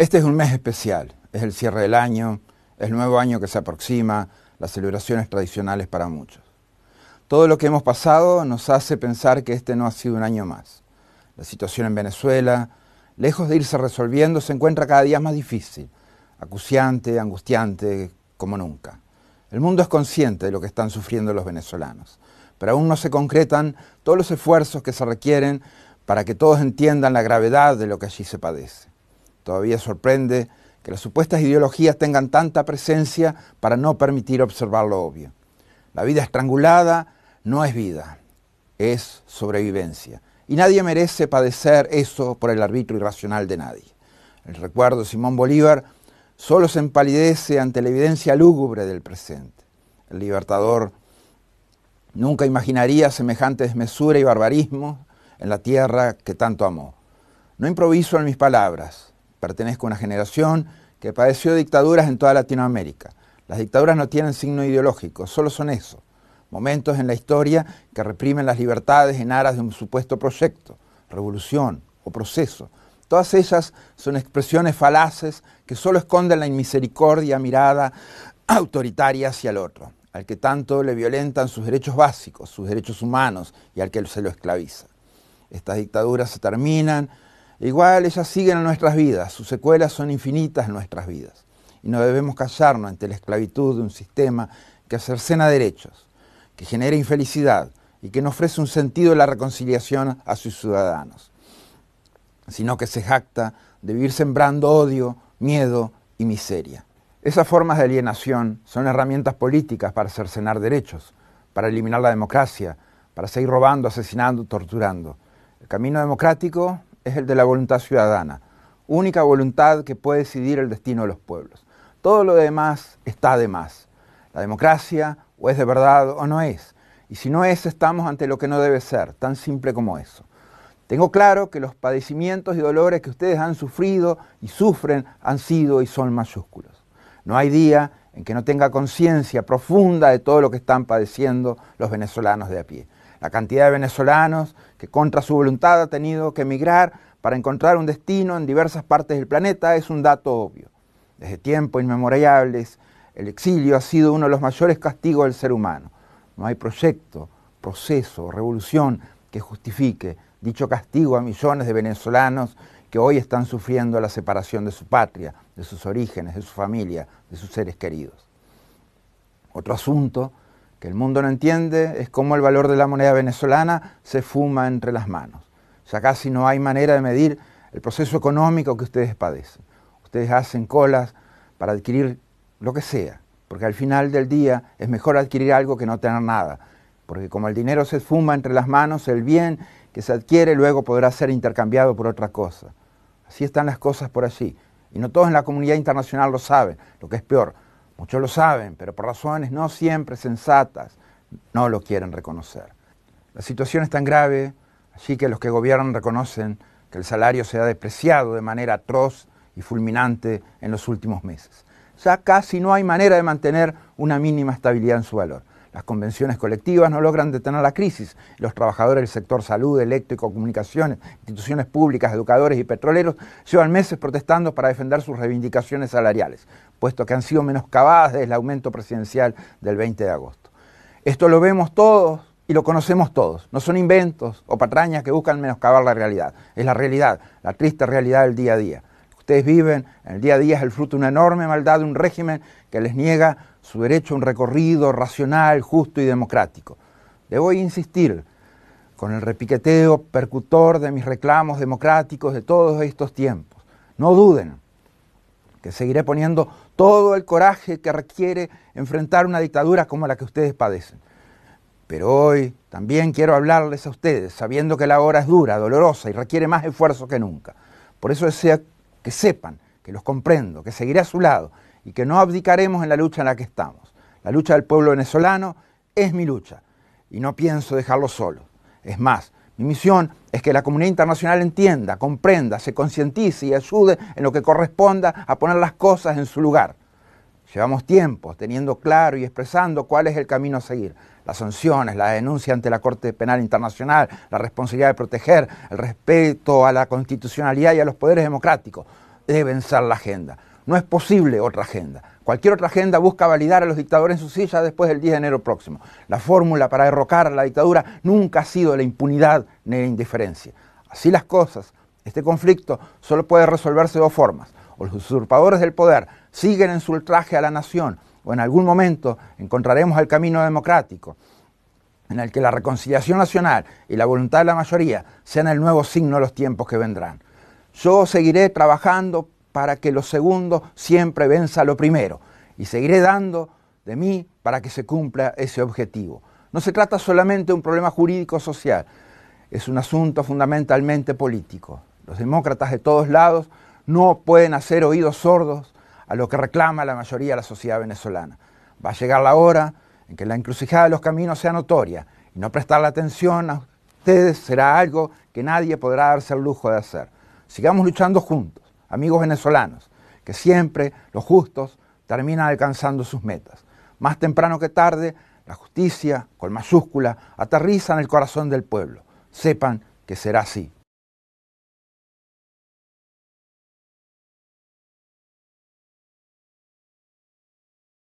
Este es un mes especial, es el cierre del año, el nuevo año que se aproxima, las celebraciones tradicionales para muchos. Todo lo que hemos pasado nos hace pensar que este no ha sido un año más. La situación en Venezuela, lejos de irse resolviendo, se encuentra cada día más difícil, acuciante, angustiante, como nunca. El mundo es consciente de lo que están sufriendo los venezolanos, pero aún no se concretan todos los esfuerzos que se requieren para que todos entiendan la gravedad de lo que allí se padece. Todavía sorprende que las supuestas ideologías tengan tanta presencia para no permitir observar lo obvio. La vida estrangulada no es vida, es sobrevivencia. Y nadie merece padecer eso por el arbitrio irracional de nadie. El recuerdo de Simón Bolívar solo se empalidece ante la evidencia lúgubre del presente. El libertador nunca imaginaría semejante desmesura y barbarismo en la tierra que tanto amó. No improviso en mis palabras, Pertenezco a una generación que padeció dictaduras en toda Latinoamérica. Las dictaduras no tienen signo ideológico, solo son eso, momentos en la historia que reprimen las libertades en aras de un supuesto proyecto, revolución o proceso. Todas ellas son expresiones falaces que solo esconden la inmisericordia mirada autoritaria hacia el otro, al que tanto le violentan sus derechos básicos, sus derechos humanos y al que se lo esclaviza. Estas dictaduras se terminan, Igual ellas siguen en nuestras vidas, sus secuelas son infinitas en nuestras vidas. Y no debemos callarnos ante la esclavitud de un sistema que cercena derechos, que genera infelicidad y que no ofrece un sentido de la reconciliación a sus ciudadanos, sino que se jacta de vivir sembrando odio, miedo y miseria. Esas formas de alienación son herramientas políticas para cercenar derechos, para eliminar la democracia, para seguir robando, asesinando, torturando. El camino democrático es el de la voluntad ciudadana, única voluntad que puede decidir el destino de los pueblos. Todo lo demás está de más. La democracia o es de verdad o no es. Y si no es, estamos ante lo que no debe ser, tan simple como eso. Tengo claro que los padecimientos y dolores que ustedes han sufrido y sufren han sido y son mayúsculos. No hay día en que no tenga conciencia profunda de todo lo que están padeciendo los venezolanos de a pie la cantidad de venezolanos que contra su voluntad ha tenido que emigrar para encontrar un destino en diversas partes del planeta es un dato obvio. Desde tiempos inmemorables, el exilio ha sido uno de los mayores castigos del ser humano. No hay proyecto, proceso, revolución que justifique dicho castigo a millones de venezolanos que hoy están sufriendo la separación de su patria, de sus orígenes, de su familia, de sus seres queridos. Otro asunto que el mundo no entiende es cómo el valor de la moneda venezolana se fuma entre las manos. Ya casi no hay manera de medir el proceso económico que ustedes padecen. Ustedes hacen colas para adquirir lo que sea, porque al final del día es mejor adquirir algo que no tener nada, porque como el dinero se fuma entre las manos, el bien que se adquiere luego podrá ser intercambiado por otra cosa. Así están las cosas por allí. Y no todos en la comunidad internacional lo saben, lo que es peor. Muchos lo saben, pero por razones no siempre sensatas no lo quieren reconocer. La situación es tan grave así que los que gobiernan reconocen que el salario se ha despreciado de manera atroz y fulminante en los últimos meses. Ya casi no hay manera de mantener una mínima estabilidad en su valor. Las convenciones colectivas no logran detener la crisis. Los trabajadores del sector salud, eléctrico, comunicaciones, instituciones públicas, educadores y petroleros llevan meses protestando para defender sus reivindicaciones salariales, puesto que han sido menoscabadas desde el aumento presidencial del 20 de agosto. Esto lo vemos todos y lo conocemos todos. No son inventos o patrañas que buscan menoscabar la realidad. Es la realidad, la triste realidad del día a día. Ustedes viven, el día a día es el fruto de una enorme maldad de un régimen que les niega su derecho a un recorrido racional, justo y democrático. Debo insistir con el repiqueteo percutor de mis reclamos democráticos de todos estos tiempos. No duden que seguiré poniendo todo el coraje que requiere enfrentar una dictadura como la que ustedes padecen. Pero hoy también quiero hablarles a ustedes, sabiendo que la hora es dura, dolorosa y requiere más esfuerzo que nunca. Por eso deseo que sepan, que los comprendo, que seguiré a su lado y que no abdicaremos en la lucha en la que estamos. La lucha del pueblo venezolano es mi lucha y no pienso dejarlo solo. Es más, mi misión es que la comunidad internacional entienda, comprenda, se concientice y ayude en lo que corresponda a poner las cosas en su lugar. Llevamos tiempo teniendo claro y expresando cuál es el camino a seguir. Las sanciones, la denuncia ante la Corte Penal Internacional, la responsabilidad de proteger, el respeto a la constitucionalidad y a los poderes democráticos deben ser la agenda. No es posible otra agenda. Cualquier otra agenda busca validar a los dictadores en su silla después del 10 de enero próximo. La fórmula para derrocar a la dictadura nunca ha sido la impunidad ni la indiferencia. Así las cosas, este conflicto solo puede resolverse de dos formas. O los usurpadores del poder siguen en su ultraje a la nación, o en algún momento encontraremos el camino democrático, en el que la reconciliación nacional y la voluntad de la mayoría sean el nuevo signo de los tiempos que vendrán. Yo seguiré trabajando para que lo segundo siempre venza lo primero. Y seguiré dando de mí para que se cumpla ese objetivo. No se trata solamente de un problema jurídico-social, es un asunto fundamentalmente político. Los demócratas de todos lados no pueden hacer oídos sordos a lo que reclama la mayoría de la sociedad venezolana. Va a llegar la hora en que la encrucijada de los caminos sea notoria y no prestar la atención a ustedes será algo que nadie podrá darse el lujo de hacer. Sigamos luchando juntos amigos venezolanos, que siempre los justos terminan alcanzando sus metas. Más temprano que tarde, la justicia, con mayúscula, aterriza en el corazón del pueblo. Sepan que será así.